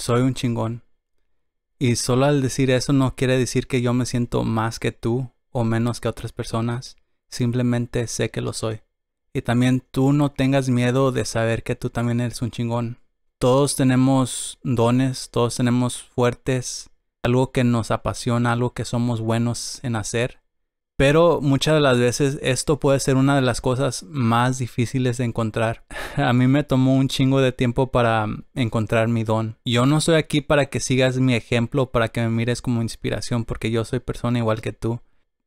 soy un chingón. Y solo al decir eso no quiere decir que yo me siento más que tú o menos que otras personas. Simplemente sé que lo soy. Y también tú no tengas miedo de saber que tú también eres un chingón. Todos tenemos dones, todos tenemos fuertes, algo que nos apasiona, algo que somos buenos en hacer. Pero muchas de las veces esto puede ser una de las cosas más difíciles de encontrar. A mí me tomó un chingo de tiempo para mm, encontrar mi don. Yo no estoy aquí para que sigas mi ejemplo, para que me mires como inspiración, porque yo soy persona igual que tú.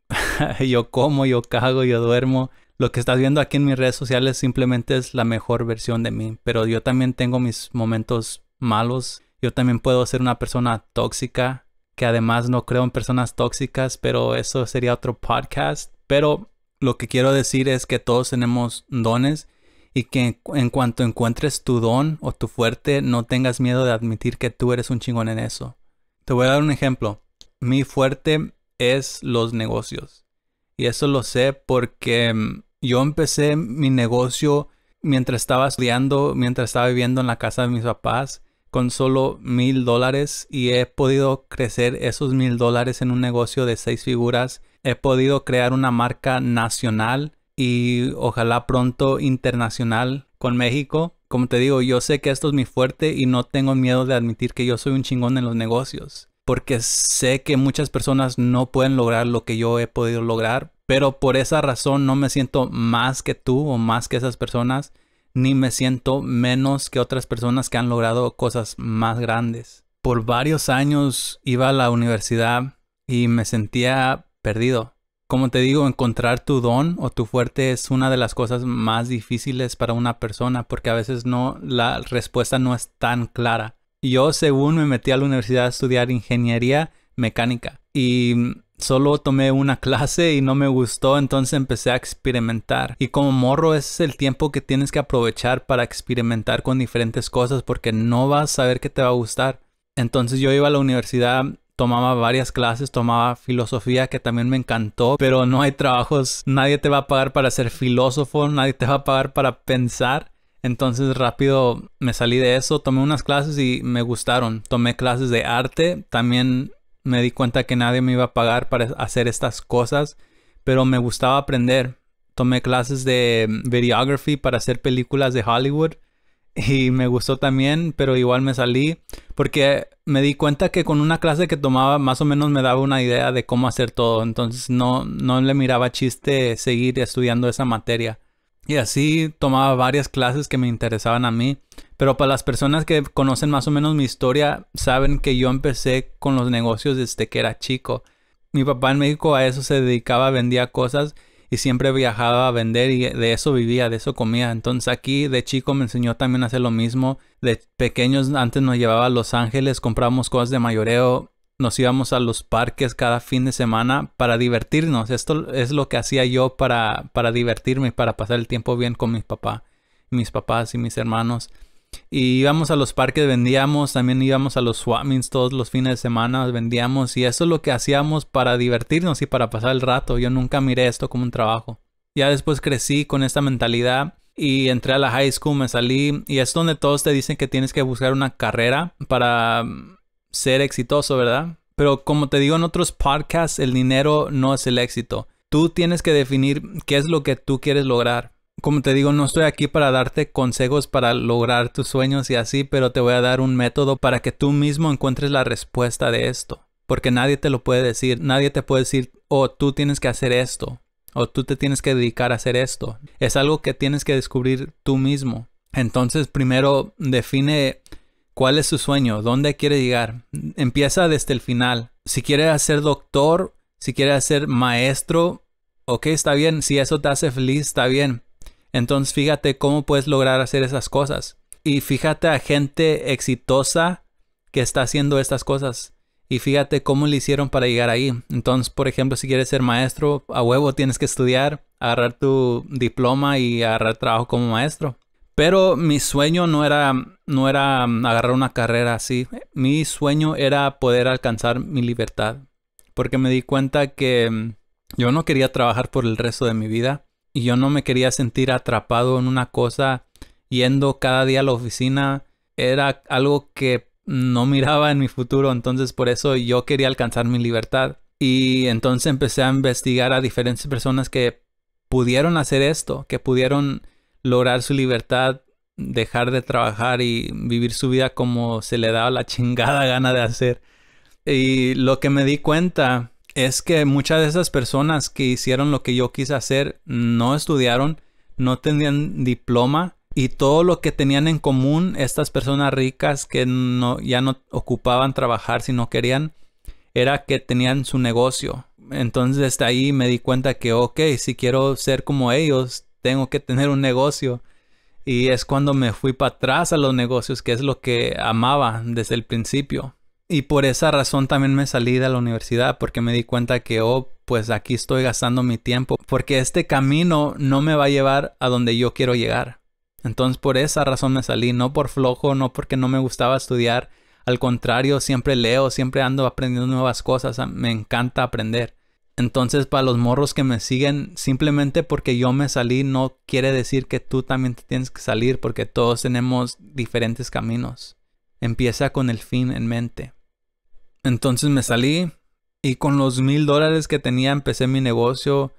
yo como, yo cago, yo duermo. Lo que estás viendo aquí en mis redes sociales simplemente es la mejor versión de mí, pero yo también tengo mis momentos malos. Yo también puedo ser una persona tóxica, que además no creo en personas tóxicas, pero eso sería otro podcast. Pero lo que quiero decir es que todos tenemos dones y que en, cuanto encuentres tu don o tu fuerte, no tengas miedo de admitir que tú eres un chingón en eso. Te voy a dar un ejemplo. Mi fuerte es los negocios. Y eso lo sé porque mm, yo empecé mi negocio mientras estaba estudiando, mientras estaba viviendo en la casa de mis papás con solo mil dólares y he podido crecer esos mil dólares en un negocio de seis figuras. He podido crear una marca nacional y ojalá pronto internacional con México. Como te digo, yo sé que esto es mi fuerte y no tengo miedo de admitir que yo soy un chingón en los negocios. Porque sé que muchas personas no pueden lograr lo que yo he podido lograr. Pero por esa razón no me siento más que tú o más que esas personas ni me siento menos que otras personas que han logrado cosas más grandes. Por varios años iba a la universidad y me sentía perdido. Como te digo, encontrar tu don o tu fuerte es una de las cosas más difíciles para una persona porque a veces no la respuesta no es tan clara. Yo según me metí a la universidad a estudiar ingeniería mecánica y Solo tomé una clase y no me gustó, entonces empecé a experimentar. Y como morro es el tiempo que tienes que aprovechar para experimentar con diferentes cosas porque no vas a saber qué te va a gustar. Entonces yo iba a la universidad tomaba varias clases, tomaba filosofía que también me encantó, pero no hay trabajos, nadie te va a pagar para ser filósofo, nadie te va a pagar para pensar. Entonces rápido me salí de eso, tomé unas clases y me gustaron. Tomé clases de arte, también me di cuenta que nadie me iba a pagar para hacer estas cosas, pero me gustaba aprender. Tomé clases de mm, videography para hacer películas de Hollywood y me gustó también, pero igual me salí porque me di cuenta que con una clase que tomaba más o menos me daba una idea de cómo hacer todo, entonces no, no le miraba chiste seguir estudiando esa materia. Y así tomaba varias clases que me interesaban a mí pero para las personas que conocen más o menos mi historia, saben que yo empecé con los negocios desde que era chico. Mi papá en México a eso se dedicaba, vendía cosas y siempre viajaba a vender y de eso vivía, de eso comía. Entonces aquí de chico me enseñó también a hacer lo mismo. De pequeños antes nos llevaba a Los Ángeles, comprábamos cosas de mayoreo, nos íbamos a los parques cada fin de semana para divertirnos. Esto es lo que hacía yo para, para divertirme, para pasar el tiempo bien con mis papá, mis papás y mis hermanos. Y íbamos a los parques, vendíamos, también íbamos a los swap todos los fines de semana, vendíamos y eso es lo que hacíamos para divertirnos y para pasar el rato. Yo nunca miré esto como un trabajo. Ya después crecí con esta mentalidad y entré a la high school, me salí y es donde todos te dicen que tienes que buscar una carrera para mm, ser exitoso, ¿verdad? Pero como te digo en otros podcasts, el dinero no es el éxito. Tú tienes que definir qué es lo que tú quieres lograr como te digo, no estoy aquí para darte consejos para lograr tus sueños y así, pero te voy a dar un método para que tú mismo encuentres la respuesta de esto. Porque nadie te lo puede decir, nadie te puede decir, o oh, tú tienes que hacer esto, o tú te tienes que dedicar a hacer esto. Es algo que tienes que descubrir tú mismo. Entonces, primero define cuál es su sueño, dónde quiere llegar. Empieza desde el final. Si quiere ser doctor, si quiere ser maestro, ok, está bien. Si eso te hace feliz, está bien. Entonces fíjate cómo puedes lograr hacer esas cosas. Y fíjate a gente exitosa que está haciendo estas cosas. Y fíjate cómo le hicieron para llegar ahí. Entonces, por ejemplo, si quieres ser maestro, a huevo tienes que estudiar, agarrar tu diploma y agarrar trabajo como maestro. Pero mi sueño no era, no era agarrar una carrera así. Mi sueño era poder alcanzar mi libertad. Porque me di cuenta que mm, yo no quería trabajar por el resto de mi vida y yo no me quería sentir atrapado en una cosa yendo cada día a la oficina. Era algo que no miraba en mi futuro, entonces por eso yo quería alcanzar mi libertad. Y entonces empecé a investigar a diferentes personas que pudieron hacer esto, que pudieron lograr su libertad, dejar de trabajar y vivir su vida como se le daba la chingada gana de hacer. Y lo que me di cuenta es que muchas de esas personas que hicieron lo que yo quise hacer no estudiaron, no tenían diploma y todo lo que tenían en común estas personas ricas que no, ya no ocupaban trabajar si no querían era que tenían su negocio. Entonces desde ahí me di cuenta que, ok, si quiero ser como ellos, tengo que tener un negocio. Y es cuando me fui para atrás a los negocios, que es lo que amaba desde el principio y por esa razón también me salí de la universidad porque me di cuenta que, oh, pues aquí estoy gastando mi tiempo porque este camino no me va a llevar a donde yo quiero llegar. Entonces por esa razón me salí, no por flojo, no porque no me gustaba estudiar. Al contrario, siempre leo, siempre ando aprendiendo nuevas cosas, ah, me encanta aprender. Entonces para los morros que me siguen, simplemente porque yo me salí no quiere decir que tú también te tienes que salir porque todos tenemos diferentes caminos. Empieza con el fin en mente. Entonces me salí y con los mil dólares que tenía empecé mi negocio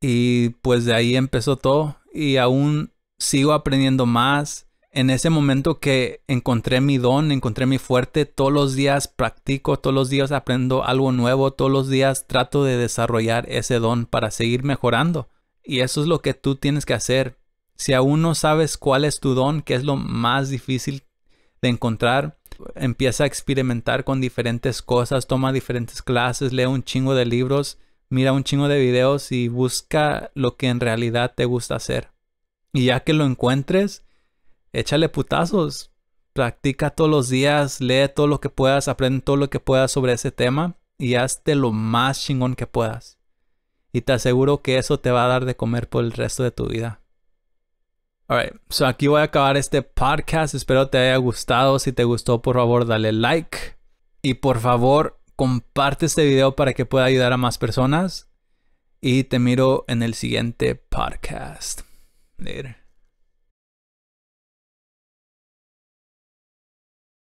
y pues de ahí empezó todo y aún sigo aprendiendo más. En ese momento que encontré mi don, encontré mi fuerte, todos los días practico, todos los días aprendo algo nuevo, todos los días trato de desarrollar ese don para seguir mejorando. Y eso es lo que tú tienes que hacer. Si aún no sabes cuál es tu don, que es lo más difícil de encontrar, empieza a experimentar con diferentes cosas, toma diferentes clases, lee un chingo de libros, mira un chingo de videos y busca lo que en realidad te gusta hacer. Y ya que lo encuentres, échale putazos, practica todos los días, lee todo lo que puedas, aprende todo lo que puedas sobre ese tema y hazte lo más chingón que puedas. Y te aseguro que eso te va a dar de comer por el resto de tu vida. Alright, so aquí voy a acabar este podcast. Espero te haya gustado. Si te gustó, por favor, dale like. Y por favor, comparte este video para que pueda ayudar a más personas. Y te miro en el siguiente podcast.